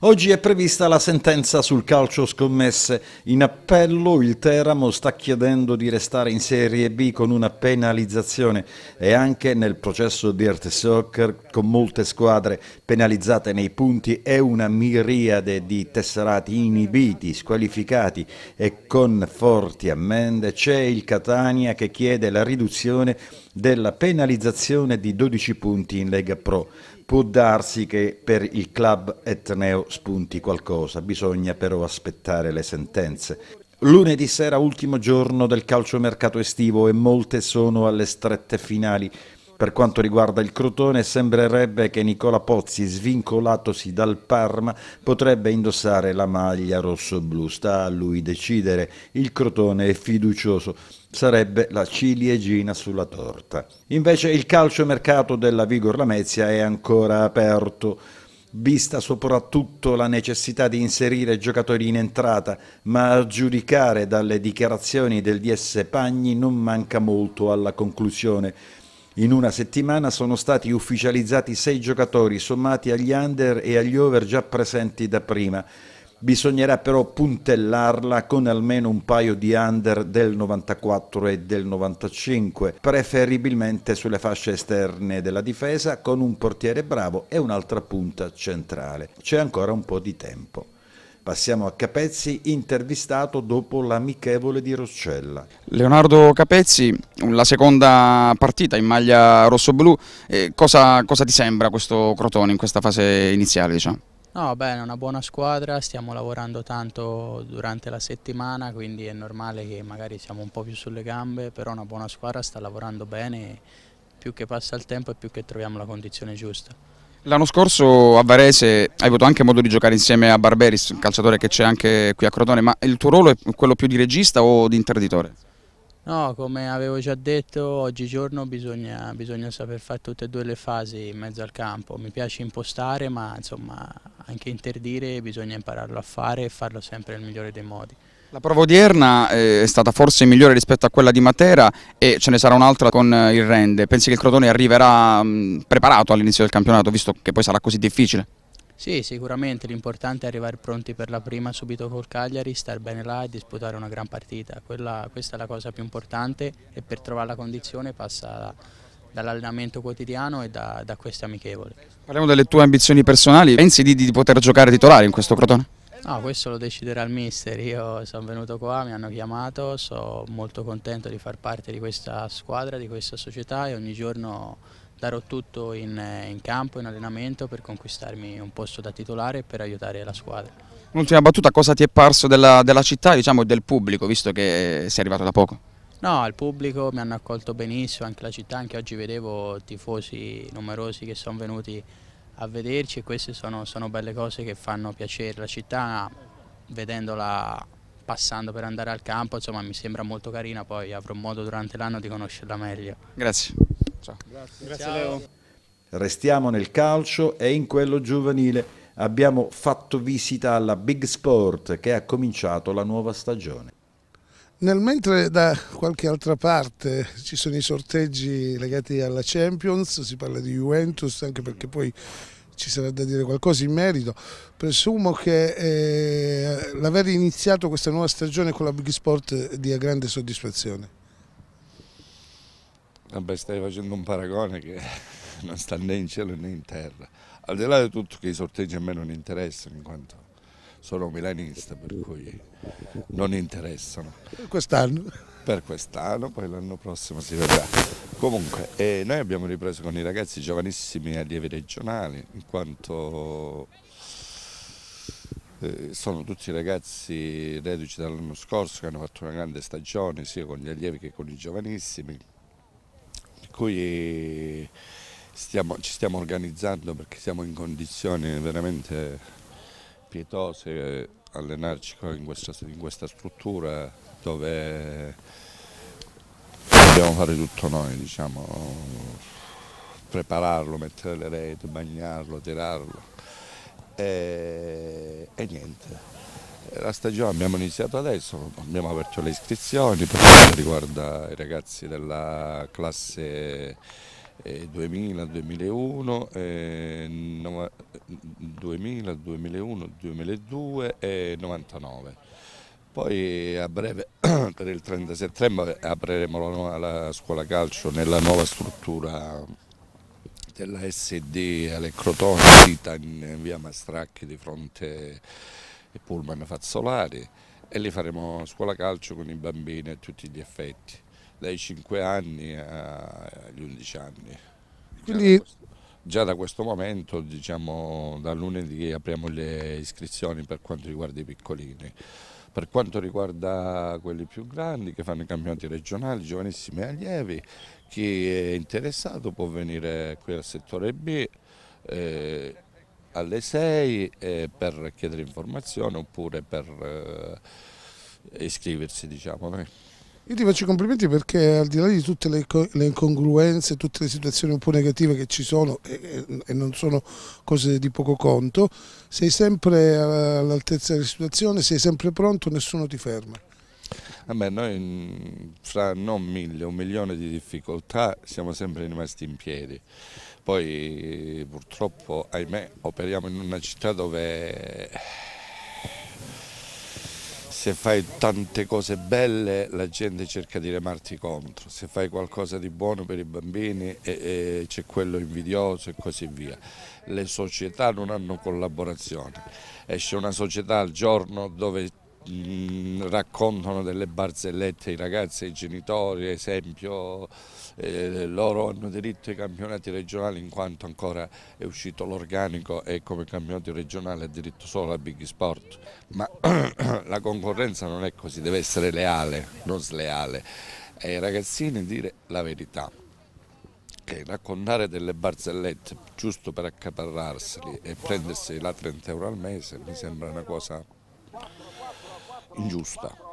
Oggi è prevista la sentenza sul calcio scommesse. In appello il Teramo sta chiedendo di restare in Serie B con una penalizzazione e anche nel processo di Arte Soccer con molte squadre penalizzate nei punti e una miriade di tesserati inibiti, squalificati e con forti ammende c'è il Catania che chiede la riduzione della penalizzazione di 12 punti in Lega Pro. Può darsi che per il club etneo spunti qualcosa, bisogna però aspettare le sentenze. Lunedì sera, ultimo giorno del calciomercato estivo e molte sono alle strette finali. Per quanto riguarda il Crotone, sembrerebbe che Nicola Pozzi, svincolatosi dal Parma, potrebbe indossare la maglia rosso-blu. Sta a lui decidere. Il Crotone è fiducioso sarebbe la ciliegina sulla torta. Invece il calciomercato della Vigor Lamezia è ancora aperto, vista soprattutto la necessità di inserire giocatori in entrata, ma a giudicare dalle dichiarazioni del DS Pagni non manca molto alla conclusione. In una settimana sono stati ufficializzati sei giocatori sommati agli under e agli over già presenti da prima. Bisognerà però puntellarla con almeno un paio di under del 94 e del 95, preferibilmente sulle fasce esterne della difesa con un portiere bravo e un'altra punta centrale. C'è ancora un po' di tempo. Passiamo a Capezzi, intervistato dopo l'amichevole di Roccella. Leonardo Capezzi, la seconda partita in maglia rosso-blu, eh, cosa, cosa, ti sembra questo Crotone in questa fase iniziale? Diciamo? No, bene, una buona squadra, stiamo lavorando tanto durante la settimana, quindi è normale che magari siamo un po' più sulle gambe, però una buona squadra sta lavorando bene, più che passa il tempo e più che troviamo la condizione giusta. L'anno scorso a Varese hai avuto anche modo di giocare insieme a Barberis, un calciatore che c'è anche qui a Crotone, ma il tuo ruolo è quello più di regista o di interditore? No, come avevo già detto, oggigiorno bisogna, bisogna saper fare tutte e due le fasi in mezzo al campo. Mi piace impostare, ma insomma, anche interdire bisogna impararlo a fare e farlo sempre nel migliore dei modi. La prova odierna eh, è stata forse migliore rispetto a quella di Matera e ce ne sarà un'altra con eh, il Rende. Pensi che il Crotone arriverà mm, preparato all'inizio del campionato, visto che poi sarà così difficile? Sì, sicuramente l'importante è arrivare pronti per la prima subito col Cagliari, star bene là e disputare una gran partita. Quella, questa è la cosa più importante e per trovare la condizione passa dall'allenamento quotidiano e da, da queste amichevoli. Parliamo delle tue ambizioni personali, pensi di, di poter giocare titolare in questo Crotone? No, questo lo deciderà il mister, io sono venuto qua, mi hanno chiamato, sono molto contento di far parte di questa squadra, di questa società e ogni giorno darò tutto in, in campo, in allenamento per conquistarmi un posto da titolare e per aiutare la squadra. Un'ultima battuta, cosa ti è parso della, della città e diciamo, del pubblico, visto che sei arrivato da poco? No, il pubblico mi hanno accolto benissimo, anche la città, anche oggi vedevo tifosi numerosi che sono venuti a vederci e queste sono, sono belle cose che fanno piacere. La città, vedendola passando per andare al campo, insomma mi sembra molto carina, poi avrò modo durante l'anno di conoscerla meglio. Grazie. Ciao. Grazie, Leo. Restiamo nel calcio e in quello giovanile abbiamo fatto visita alla Big Sport che ha cominciato la nuova stagione. Nel mentre da qualche altra parte ci sono i sorteggi legati alla Champions, si parla di Juventus anche perché poi ci sarà da dire qualcosa in merito, presumo che eh, l'aver iniziato questa nuova stagione con la Big Sport dia grande soddisfazione. Vabbè, stai facendo un paragone che non sta né in cielo né in terra, al di là di tutto che i sorteggi a me non interessano in quanto sono milanista per cui non interessano. Quest'anno? Per quest'anno, poi l'anno prossimo si vedrà. Comunque, eh, noi abbiamo ripreso con i ragazzi giovanissimi allievi regionali, in quanto eh, sono tutti ragazzi reduci dall'anno scorso che hanno fatto una grande stagione sia con gli allievi che con i giovanissimi, per cui stiamo, ci stiamo organizzando perché siamo in condizioni veramente pietose allenarci in questa, in questa struttura dove dobbiamo fare tutto noi, diciamo, prepararlo, mettere le reti, bagnarlo, tirarlo e, e niente. La stagione abbiamo iniziato adesso, abbiamo aperto le iscrizioni per quanto riguarda i ragazzi della classe 2000, 2001, eh, 2000, 2001, 2002 e 99. Poi a breve, per il 30 settembre, apriremo la, la scuola calcio nella nuova struttura della SD alle Electrotone, sita in via Mastracchi di fronte ai Pullman Fazzolari e lì faremo scuola calcio con i bambini a tutti gli effetti dai 5 anni agli 11 anni. Quindi... Già da questo momento, diciamo, da lunedì apriamo le iscrizioni per quanto riguarda i piccolini. Per quanto riguarda quelli più grandi che fanno i campionati regionali, giovanissimi allievi, chi è interessato può venire qui al settore B eh, alle 6 eh, per chiedere informazioni oppure per eh, iscriversi. Diciamo. Eh. Io ti faccio i complimenti perché al di là di tutte le, le incongruenze, tutte le situazioni un po' negative che ci sono e, e non sono cose di poco conto, sei sempre eh, all'altezza della situazione, sei sempre pronto, nessuno ti ferma. Vabbè, eh noi mm, fra non mille, un milione di difficoltà siamo sempre rimasti in piedi. Poi purtroppo, ahimè, operiamo in una città dove se fai tante cose belle la gente cerca di remarti contro, se fai qualcosa di buono per i bambini c'è quello invidioso e così via. Le società non hanno collaborazione, esce una società al giorno dove Mm, raccontano delle barzellette ai ragazzi, e ai genitori, esempio eh, loro hanno diritto ai campionati regionali in quanto ancora è uscito l'organico e come campionato regionale ha diritto solo a Big Sport, ma la concorrenza non è così, deve essere leale, non sleale, e ai ragazzini dire la verità che raccontare delle barzellette giusto per accaparrarseli e prendersi la 30 euro al mese mi sembra una cosa ingiusta.